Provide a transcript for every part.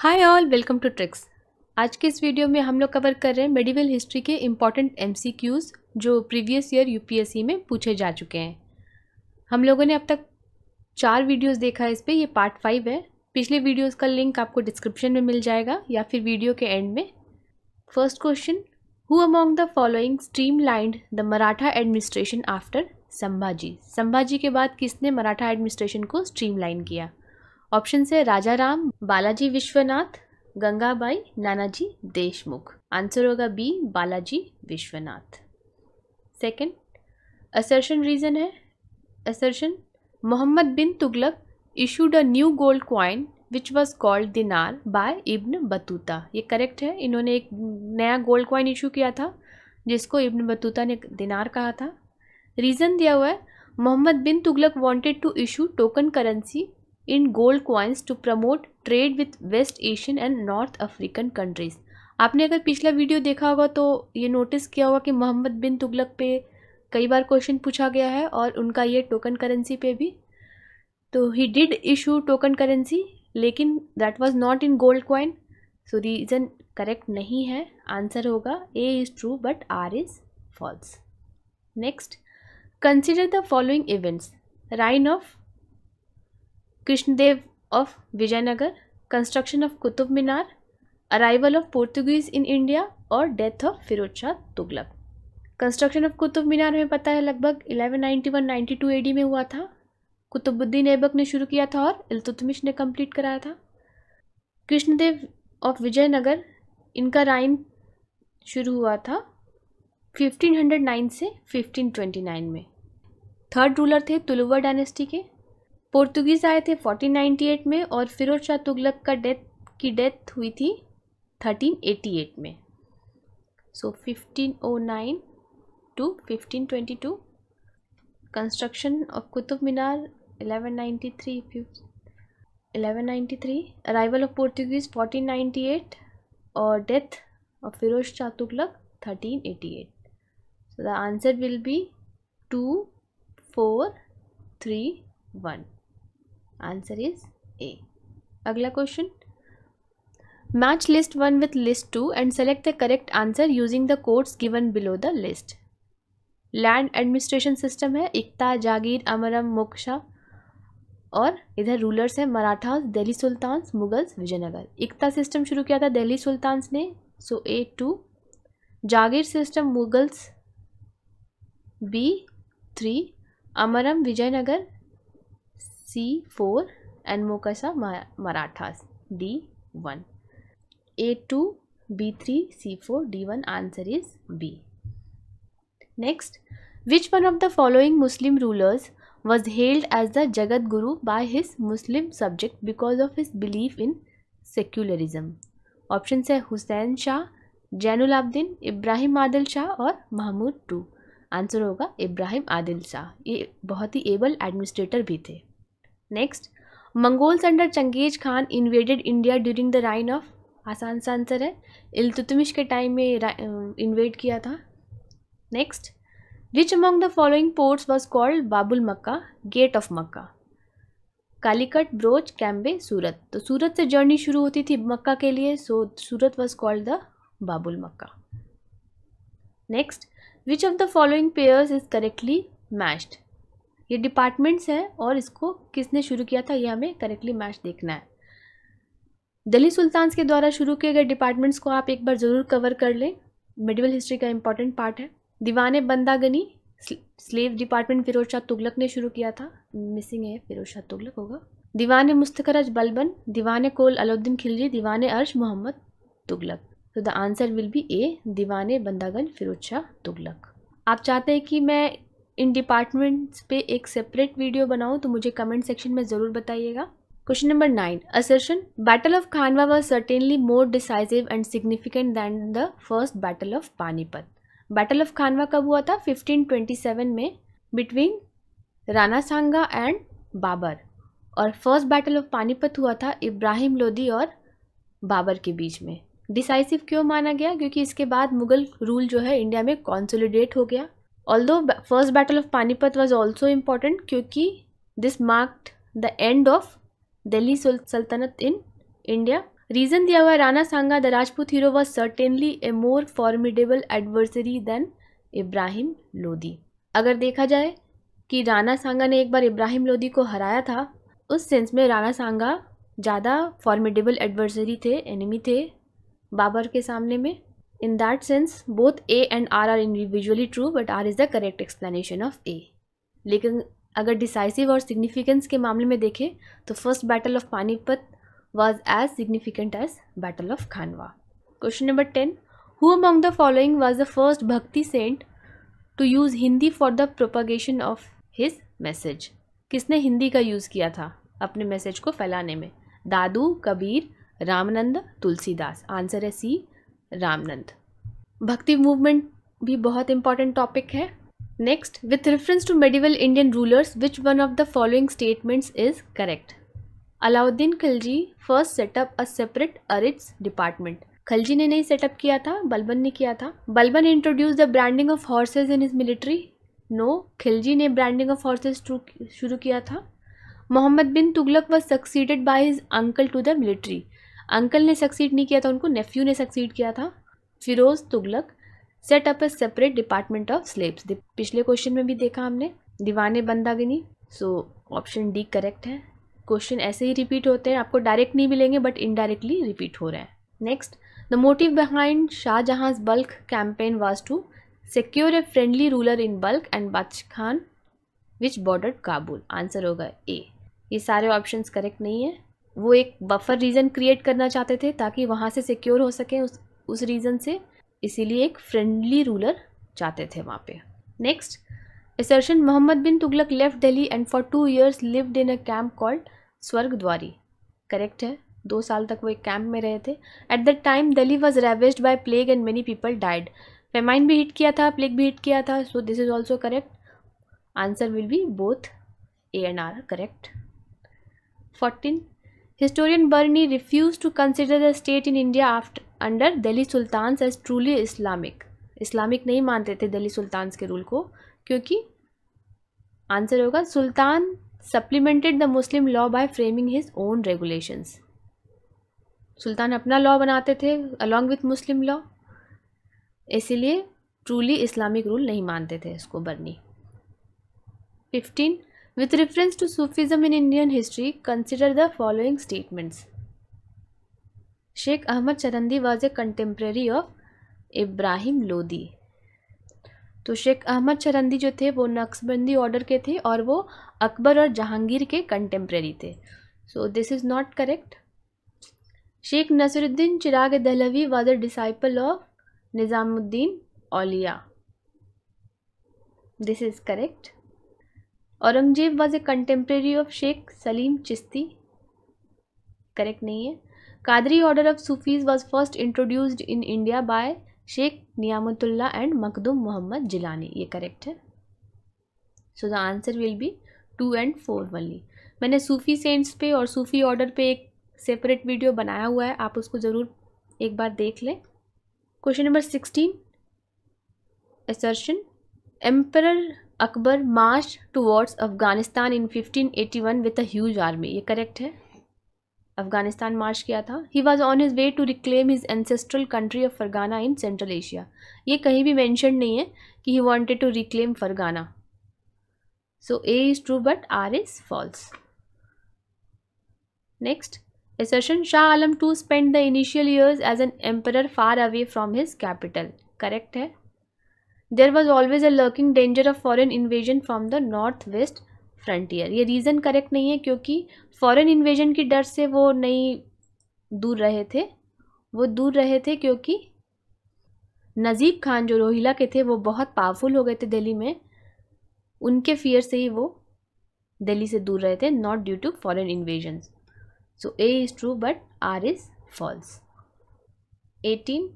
Hi all welcome to tricks आज के इस वीडियो में हम लोग कवर कर रहे हैं मेडिवल हिस्ट्री के इम्पॉर्टेंट एमसीक्यूज़ जो प्रीवियस ईयर यूपीएससी में पूछे जा चुके हैं हम लोगों ने अब तक चार वीडियोस देखा है इस पर ये पार्ट फाइव है पिछले वीडियोस का लिंक आपको डिस्क्रिप्शन में मिल जाएगा या फिर वीडियो के एंड में first question who among the following streamlined the Maratha administration after Sambhaji Sambhaji के बाद किसने मराठा एडमिनिस्ट्रेशन को स्ट्रीम लाइन किया ऑप्शन से राजा राम बालाजी विश्वनाथ गंगाबाई नानाजी देशमुख आंसर होगा B Balaji Vishwanath second assertion reason है assertion Mohammad bin Tughlaq issued a new gold coin which was called dinar by Ibn Battuta ये correct है इन्होंने एक नया गोल्ड क्वाइन इशू किया था जिसको इब्न बतूता ने दिनार कहा था रीज़न दिया हुआ है Mohammad bin Tughlaq wanted to issue token currency in gold coins to promote trade with West Asian and North African countries आपने अगर पिछला वीडियो देखा होगा तो ये नोटिस किया होगा कि मोहम्मद बिन तुगलक पे कई बार क्वेश्चन पूछा गया है और उनका ये टोकन करेंसी पे भी तो he did issue token currency लेकिन that was not in gold coin so reason correct नहीं है आंसर होगा A is true but R is false next consider the following events reign of Krishnadeva of Vijayanagar construction of Qutub Minar arrival of Portuguese in India और death of Firoz Shah Tughlaq construction of Qutub Minar में पता है लगभग eleven ninety ninety one two A D में हुआ था कुतुबुद्दीन ऐबक ने शुरू किया था और इल्तुतमिश ने कम्प्लीट कराया था कृष्णदेव ऑफ विजयनगर इनका राइन शुरू हुआ था फिफ्टीन हंड्रेड नाइन से फ़िफ्टीन ट्वेंटी नाइन में थर्ड रूलर थे तुलुवर डायनेस्टी के पोर्तुगीज़ आए थे 1498 में और फिरोज शाह तुगलक का डेथ की डेथ हुई थी 1388 में so so, 1509 to 1522 construction of Qutub Minar 1193 1193 arrival of Portuguese 1498 और death of Firoz Shah Tughlaq 1388 so the answer will be two four three one answer is A अगला question match list one with list two and select the correct answer using the codes given below the list land administration system है इकता जागीर अमरम मोक्षा और इधर rulers हैं Marathas Delhi sultans Mughals Vijayanagar iqta system शुरू किया था Delhi sultans ने so A two jagir system Mughals B three amaram Vijayanagar C four and mokasa Marathas D one A two B three C four D one answer is B next which one of the following Muslim rulers was held as the jagat guru by his Muslim subject because of his belief in secularism option है हुसैन शाह जैन आब्दीन इब्राहिम आदिल शाह और Mahmood to answer होगा इब्राहिम आदिल शाह ये बहुत he able administrator भी थे next Mongols under Genghis Khan invaded India during the reign of आसान सा answer है इल्तुतमिश के टाइम में इन्वेड किया था next which among the following ports was called Babul Mecca gate of Mecca Calicut Broach Cambay Surat तो सूरत से जर्नी शुरू होती थी मक्का के लिए so Surat was called the Babul Mecca next which of the following pairs is correctly matched ये डिपार्टमेंट्स हैं और इसको किसने शुरू किया था ये हमें करेक्टली मैच देखना है दिल्ली सुल्तान के द्वारा शुरू किए गए डिपार्टमेंट्स को आप एक बार ज़रूर कवर कर लें मिडिवल हिस्ट्री का इंपॉर्टेंट पार्ट है दीवान बंदागनी स्लेव डिपार्टमेंट फिरोज शाह तुगलक ने शुरू किया था मिसिंग है फिरोज शाह तुगलक होगा दीवान मुस्तकरज बलबन दीवान कोल अलाउद्दीन खिलजी दीवान अर्श मोहम्मद तुगलक तो the answer will be A Diwan Bandagan Firoz Shah Tughlaq आप चाहते हैं कि मैं इन डिपार्टमेंट्स पे एक सेपरेट वीडियो बनाऊँ तो मुझे कमेंट सेक्शन में ज़रूर बताइएगा question number nine assertion battle of Khanwa was certainly more decisive and significant than the first battle of Panipat battle of Khanwa कब हुआ था 1527 में बिटवीन राना सांगा एंड बाबर और फर्स्ट बैटल ऑफ पानीपत हुआ था इब्राहिम लोदी और बाबर के बीच में डिसाइसिव क्यों माना गया क्योंकि इसके बाद मुग़ल रूल जो है इंडिया में कॉन्सोलिडेट हो गया although first battle of Panipat was also important क्योंकि this marked the end of Delhi Sultanate in India reason दिया हुआ Rana Sanga the Rajput hero was certainly a more formidable adversary than Ibrahim Lodi अगर देखा जाए कि राना सांगा ने एक बार इब्राहिम लोधी को हराया था उस सेंस में राना सांगा ज़्यादा फॉर्मिडेबल एडवर्सरी थे एनिमी थे बाबर के सामने में in that sense both A and R R individually true but R is the correct explanation of A लेकिन अगर डिसाइसिव और सिग्निफिकेंस के मामले में देखें तो first battle of Panipat was as significant as battle of Khanwa question number ten who among the following was the first bhakti saint to use Hindi for the propagation of his message किसने हिंदी का यूज़ किया था अपने मैसेज को फैलाने में दादू कबीर रामनंद तुलसीदास आंसर है C Ramanand bhakti movement भी बहुत इंपॉर्टेंट टॉपिक है next with reference to medieval Indian rulers which one of the following statements is correct Alauddin Khilji first set up a separate Ariz department Khalji ने नहीं सेटअप किया था बलबन ने किया था Balban introduce the branding of horses in is military no Khilji ने branding of horses शुरू किया था मोहम्मद बिन तुगलक वक्सीडेड succeeded by his uncle to the military uncle ने सक्सीड नहीं किया था उनको नेफ्यू ने सक्सीड किया था Firoz Tughlaq set up a separate department of slaves पिछले क्वेश्चन में भी देखा हमने Diwane Bandagani so option D correct है क्वेश्चन ऐसे ही रिपीट होते हैं आपको डायरेक्ट नहीं मिलेंगे बट इनडायरेक्टली रिपीट हो रहे हैं नेक्स्ट द मोटिव बिहाइंड शाहजहाँस Balkh campaign was to secure a friendly ruler in Balkh and Badakhshan which border Kabul answer होगा ए ये सारे ऑप्शंस करेक्ट नहीं है वो एक बफर रीजन क्रिएट करना चाहते थे ताकि वहाँ से सिक्योर हो सकें उस उस रीज़न से इसीलिए एक फ्रेंडली रूलर चाहते थे वहाँ पे next Mohammad bin Tughlaq left Delhi and for two years lived in a camp called Swargadwari correct है दो साल तक वो एक कैंप में रहे थे at the time Delhi was ravaged by plague and many people died famine भी हिट किया था प्लेग भी हिट किया था so this is also correct answer will be both A and R correct fourteen historian Barani refused to consider the state in India after, under Delhi sultans as truly Islamic. Islamic नहीं मानते थे दिल्ली सुल्तान के rule को क्योंकि answer होगा sultan supplemented the Muslim law by framing his own regulations sultan अपना law बनाते थे अलॉन्ग विथ मुस्लिम लॉ इसीलिए ट्रूली इस्लामिक रूल नहीं मानते थे इसको Barani fifteen With reference to Sufism in Indian history, consider the following statements. Sheikh Ahmad Charandi was a contemporary of Ibrahim Lodi. तो शेख अहमद चरंदी जो थे वो नक्सबंदी ऑर्डर के थे और वो अकबर और जहांगीर के कंटेम्प्रेरी थे so this is not correct Sheikh Nasiruddin Chirag Dehlavi was a disciple of Nizamuddin Auliya this is correct Aurangzeb was a contemporary of Sheikh Salim Chishti correct नहीं है Qadri order of Sufis was first introduced in India by Sheikh Niamatullah and Makhdoom Mohammad Jilani ये करेक्ट है so the answer will be two and four only मैंने Sufi cents पे और सूफ़ी order पे एक separate video बनाया हुआ है आप उसको ज़रूर एक बार देख लें question number sixteen assertion emperor Akbar march towards Afghanistan in 1581 with a huge army ये करेक्ट है अफगानिस्तान मार्च किया था he was on his way to reclaim his ancestral country of Fergana in Central Asia ये कहीं भी मैंशन नहीं है कि he wanted to reclaim Fergana so A is true but R is false next assertion Shah Alam two spend the initial years as an emperor far away from his capital correct है there was always a lurking danger of foreign invasion from the north west frontier ये reason correct नहीं है क्योंकि फॉरन invasion की डर से वो नहीं दूर रहे थे वो दूर रहे थे क्योंकि नज़ीब खान जो रोहिला के थे वो बहुत पावरफुल हो गए थे दिल्ली में उनके फियर से ही वो दिल्ली से दूर रहे थे not due to foreign invasion so A is true but R is false eighteen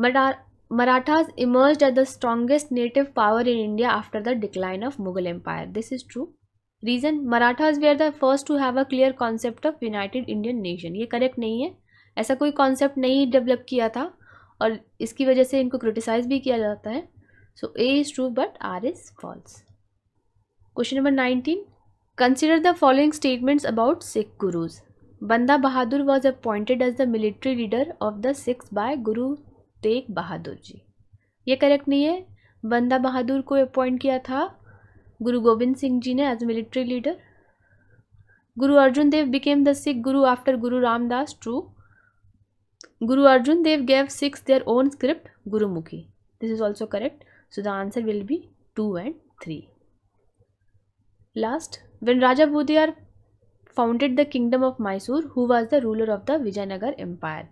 but R Marathas emerged as the strongest native power in India after the decline of Mughal Empire. This is true. Reason Marathas they are the first to have a clear concept of united Indian nation ये correct नहीं है ऐसा कोई concept नहीं develop किया था और इसकी वजह से इनको क्रिटिसाइज भी किया जाता है so A is true but R is false question number nineteen consider the following statements about Sikh gurus Banda Bahadur was appointed as the military leader of the Sikhs by Guru Tegh बहादुर जी ये करेक्ट नहीं है बंदा बहादुर को अपॉइंट किया था गुरु गोविंद सिंह जी ने as military leader Guru Arjun Dev became the Sikh Guru after Guru Ramdas true Guru Arjun Dev gave Sikhs their own script Gurmukhi this is also correct so the answer will be two and three last when Raja Wodeyar founded the kingdom of Mysore who was the ruler of the Vijayanagara empire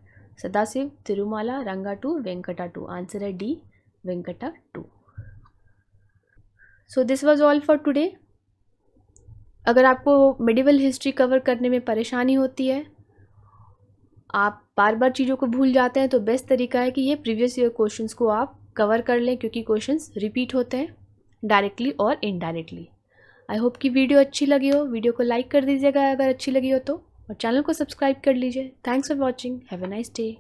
Sadashiva Tirumala Ranga two Venkata two answer है D Venkata two so this was all for today अगर आपको medieval history cover करने में परेशानी होती है आप बार बार चीज़ों को भूल जाते हैं तो बेस्ट तरीका है कि ये प्रीवियस ईयर क्वेश्चंस को आप कवर कर लें क्योंकि क्वेश्चंस रिपीट होते हैं डायरेक्टली और इनडायरेक्टली आई होप कि वीडियो अच्छी लगी हो वीडियो को लाइक कर दीजिएगा अगर अच्छी लगी हो तो और चैनल को सब्सक्राइब कर लीजिए thanks for watching have nice day